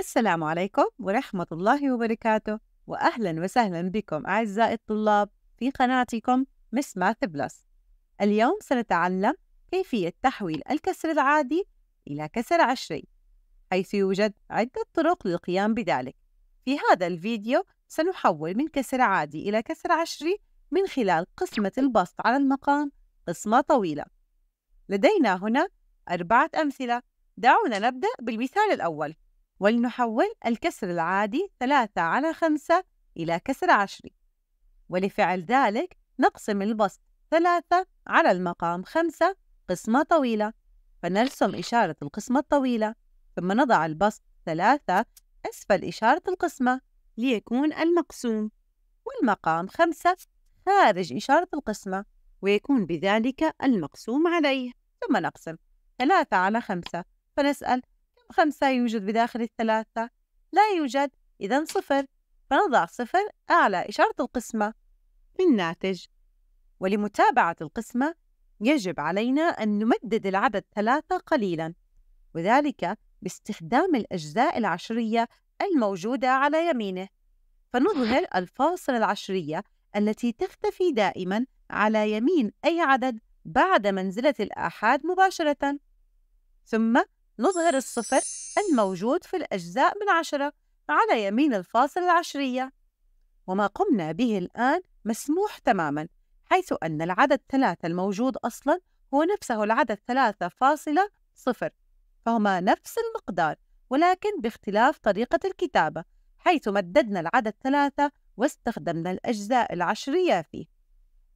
السلام عليكم ورحمة الله وبركاته وأهلا وسهلا بكم أعزائي الطلاب في قناتكم مس ماث بلس اليوم سنتعلم كيفية تحويل الكسر العادي إلى كسر عشري حيث يوجد عدة طرق للقيام بذلك في هذا الفيديو سنحول من كسر عادي إلى كسر عشري من خلال قسمة البسط على المقام قسمة طويلة لدينا هنا أربعة أمثلة دعونا نبدأ بالمثال الأول ولنحول الكسر العادي 3 على 5 إلى كسر 10 ولفعل ذلك نقسم البسط 3 على المقام 5 قسمة طويلة فنرسم إشارة القسمة الطويلة ثم نضع البسط 3 أسفل إشارة القسمة ليكون المقسوم والمقام 5 خارج إشارة القسمة ويكون بذلك المقسوم عليه ثم نقسم 3 على 5 فنسأل خمسة يوجد بداخل الثلاثة لا يوجد إذا صفر فنضع صفر أعلى إشارة القسمة في الناتج ولمتابعة القسمة يجب علينا أن نمدد العدد ثلاثة قليلا وذلك باستخدام الأجزاء العشرية الموجودة على يمينه فنظهر الفاصلة العشرية التي تختفي دائما على يمين أي عدد بعد منزلة الآحاد مباشرة ثم نظهر الصفر الموجود في الأجزاء من عشرة على يمين الفاصل العشرية وما قمنا به الآن مسموح تماماً حيث أن العدد ثلاثة الموجود أصلاً هو نفسه العدد ثلاثة فاصلة صفر فهما نفس المقدار ولكن باختلاف طريقة الكتابة حيث مددنا العدد ثلاثة واستخدمنا الأجزاء العشرية فيه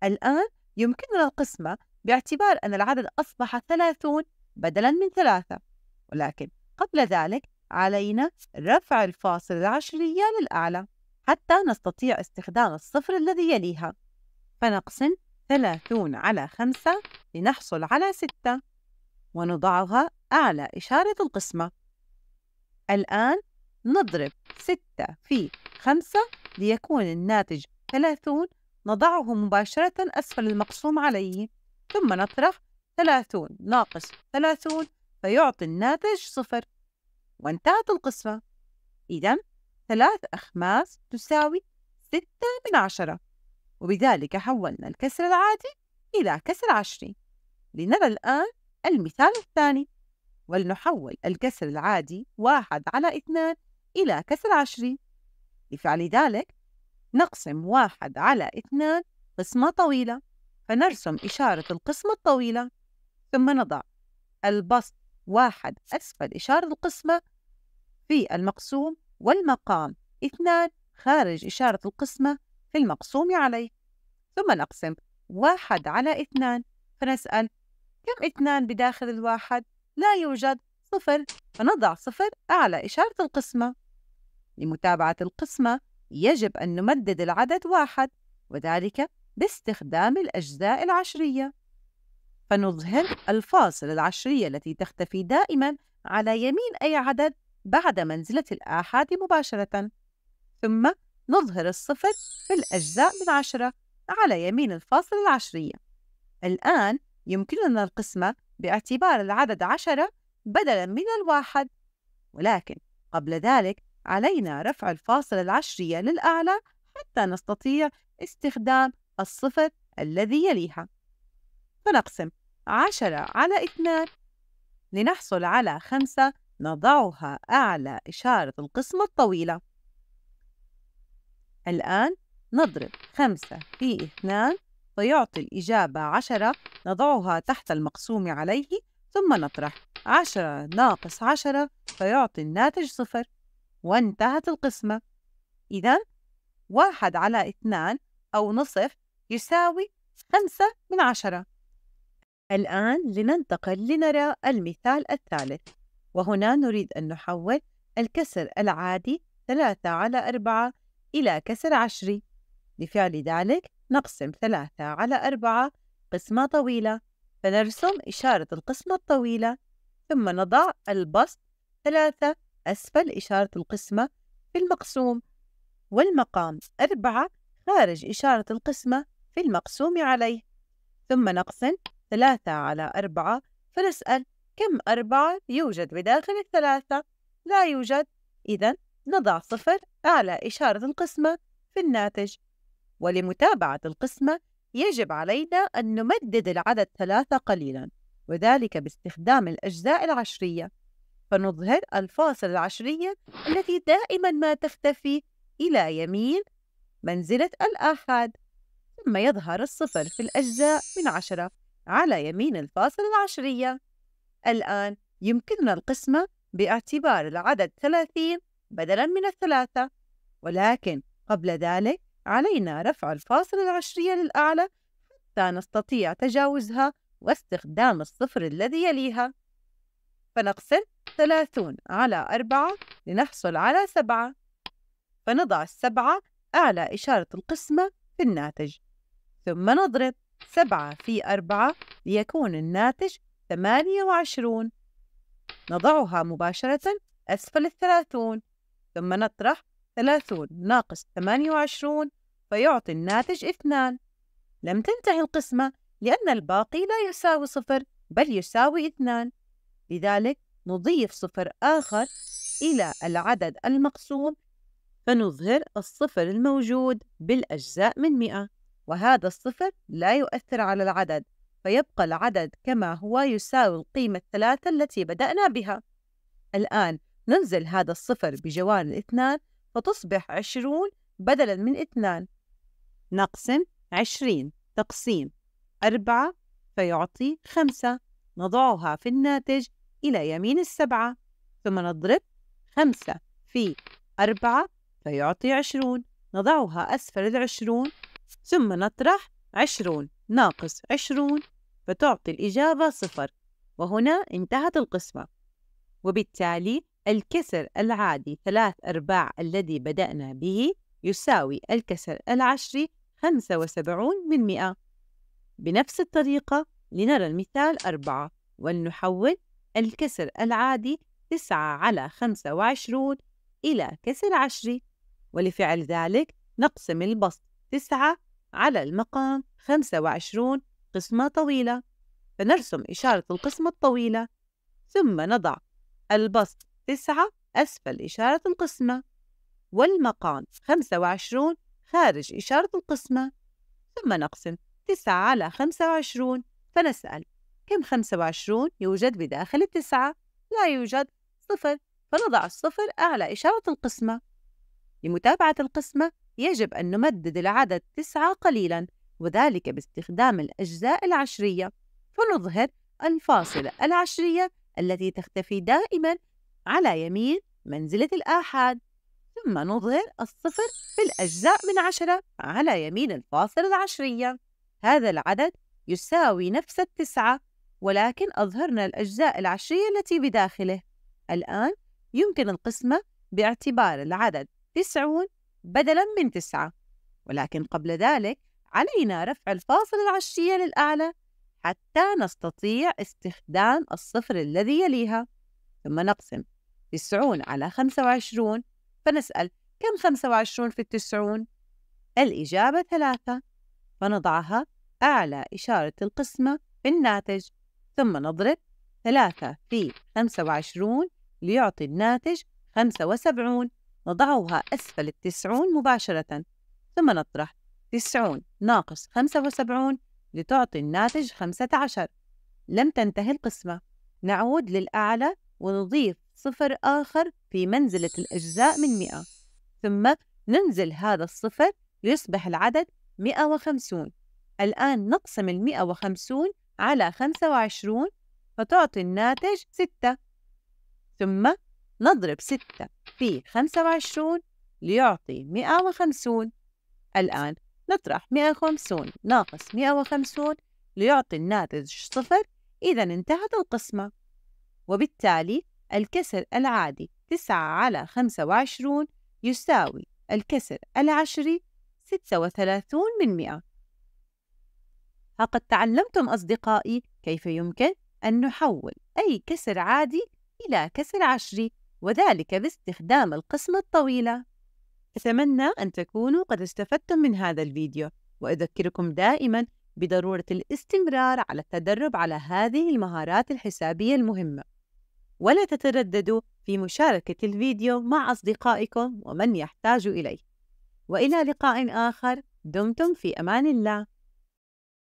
الآن يمكننا القسمة باعتبار أن العدد أصبح ثلاثون بدلاً من ثلاثة ولكن قبل ذلك علينا رفع الفاصل العشرية للأعلى حتى نستطيع استخدام الصفر الذي يليها فنقسم 30 على 5 لنحصل على 6 ونضعها أعلى إشارة القسمة الآن نضرب 6 في 5 ليكون الناتج 30 نضعه مباشرة أسفل المقسوم عليه ثم نطرح 30 ناقص 30 فيعطي الناتج صفر وانتهت القسمة إذا ثلاث أخماس تساوي ستة من عشرة وبذلك حولنا الكسر العادي إلى كسر عشري لنرى الآن المثال الثاني ولنحول الكسر العادي واحد على اثنان إلى كسر عشري لفعل ذلك نقسم واحد على اثنان قسمة طويلة فنرسم إشارة القسمة الطويلة ثم نضع البسط واحد أسفل إشارة القسمة في المقسوم والمقام اثنان خارج إشارة القسمة في المقسوم عليه ثم نقسم واحد على اثنان فنسأل كم اثنان بداخل الواحد؟ لا يوجد صفر فنضع صفر أعلى إشارة القسمة لمتابعة القسمة يجب أن نمدد العدد واحد وذلك باستخدام الأجزاء العشرية فنظهر الفاصل العشرية التي تختفي دائما على يمين أي عدد بعد منزلة الآحاد مباشرة ثم نظهر الصفر في الأجزاء من عشرة على يمين الفاصل العشرية الآن يمكننا القسمة باعتبار العدد عشرة بدلا من الواحد ولكن قبل ذلك علينا رفع الفاصل العشرية للأعلى حتى نستطيع استخدام الصفر الذي يليها فنقسم عشرة على اثنان لنحصل على خمسة نضعها أعلى إشارة القسمة الطويلة الآن نضرب خمسة في اثنان فيعطي الإجابة عشرة نضعها تحت المقسوم عليه ثم نطرح عشرة ناقص عشرة فيعطي الناتج صفر وانتهت القسمة إذا واحد على اثنان أو نصف يساوي خمسة من عشرة الآن لننتقل لنرى المثال الثالث وهنا نريد أن نحول الكسر العادي 3 على 4 إلى كسر عشري لفعل ذلك نقسم 3 على 4 قسمة طويلة فنرسم إشارة القسمة الطويلة ثم نضع البسط 3 أسفل إشارة القسمة في المقسوم والمقام 4 خارج إشارة القسمة في المقسوم عليه ثم نقسم ثلاثة على أربعة فنسأل كم أربعة يوجد بداخل الثلاثة؟ لا يوجد إذا نضع صفر أعلى إشارة القسمة في الناتج ولمتابعة القسمة يجب علينا أن نمدد العدد ثلاثة قليلا وذلك باستخدام الأجزاء العشرية فنظهر الفاصل العشرية التي دائما ما تختفي إلى يمين منزلة الآحاد ثم يظهر الصفر في الأجزاء من عشرة على يمين الفاصل العشرية الآن يمكننا القسمة باعتبار العدد 30 بدلاً من الثلاثة ولكن قبل ذلك علينا رفع الفاصل العشرية للأعلى حتى نستطيع تجاوزها واستخدام الصفر الذي يليها فنقسم 30 على 4 لنحصل على 7 فنضع السبعة أعلى إشارة القسمة في الناتج ثم نضرب سبعة في أربعة ليكون الناتج ثمانية وعشرون نضعها مباشرة أسفل الثلاثون ثم نطرح ثلاثون ناقص ثمانية وعشرون فيعطي الناتج اثنان لم تنتهي القسمة لأن الباقي لا يساوي صفر بل يساوي اثنان لذلك نضيف صفر آخر إلى العدد المقسوم فنظهر الصفر الموجود بالأجزاء من مئة وهذا الصفر لا يؤثر على العدد فيبقى العدد كما هو يساوي القيمة الثلاثة التي بدأنا بها الآن ننزل هذا الصفر بجوار الاثنان فتصبح عشرون بدلا من اثنان نقسم عشرين تقسيم أربعة فيعطي خمسة نضعها في الناتج إلى يمين السبعة ثم نضرب خمسة في أربعة فيعطي عشرون نضعها أسفل العشرون ثم نطرح عشرون ناقص عشرون فتعطي الإجابة صفر وهنا انتهت القسمة وبالتالي الكسر العادي ثلاث أرباع الذي بدأنا به يساوي الكسر العشري خمسة وسبعون من مئة بنفس الطريقة لنرى المثال أربعة ولنحول الكسر العادي تسعة على خمسة وعشرون إلى كسر عشري ولفعل ذلك نقسم البسط تسعة على المقام 25 قسمة طويلة فنرسم إشارة القسمة الطويلة ثم نضع البسط 9 أسفل إشارة القسمة والمقام 25 خارج إشارة القسمة ثم نقسم 9 على 25 فنسأل كم 25 يوجد بداخل التسعة؟ لا يوجد صفر فنضع الصفر أعلى إشارة القسمة لمتابعة القسمة يجب أن نمدد العدد تسعة قليلا وذلك باستخدام الأجزاء العشرية فنظهر الفاصلة العشرية التي تختفي دائما على يمين منزلة الآحاد ثم نظهر الصفر في الأجزاء من عشرة على يمين الفاصلة العشرية هذا العدد يساوي نفس التسعة ولكن أظهرنا الأجزاء العشرية التي بداخله الآن يمكن القسمة باعتبار العدد تسعون بدلاً من تسعة ولكن قبل ذلك علينا رفع الفاصلة العشرية للأعلى حتى نستطيع استخدام الصفر الذي يليها ثم نقسم تسعون على خمسة وعشرون فنسأل كم خمسة وعشرون في التسعون؟ الإجابة ثلاثة فنضعها أعلى إشارة القسمة في الناتج ثم نضرب ثلاثة في خمسة وعشرون ليعطي الناتج خمسة وسبعون نضعها أسفل التسعون مباشرة ثم نطرح تسعون ناقص خمسة وسبعون لتعطي الناتج خمسة عشر لم تنتهي القسمة نعود للأعلى ونضيف صفر آخر في منزلة الأجزاء من مئة ثم ننزل هذا الصفر ليصبح العدد مئة وخمسون الآن نقسم المئة وخمسون على خمسة وعشرون فتعطي الناتج ستة ثم نضرب ستة في خمسة وعشرون ليعطي مئة وخمسون الآن نطرح مئة وخمسون ناقص مئة وخمسون ليعطي الناتج صفر إذا انتهت القسمة وبالتالي الكسر العادي تسعة على خمسة وعشرون يساوي الكسر العشري ستة وثلاثون من مئة ها قد تعلمتم أصدقائي كيف يمكن أن نحول أي كسر عادي إلى كسر عشري وذلك باستخدام القسمة الطويلة أتمنى أن تكونوا قد استفدتم من هذا الفيديو وأذكركم دائما بضرورة الاستمرار على التدرب على هذه المهارات الحسابية المهمة ولا تترددوا في مشاركة الفيديو مع أصدقائكم ومن يحتاج إليه وإلى لقاء آخر دمتم في أمان الله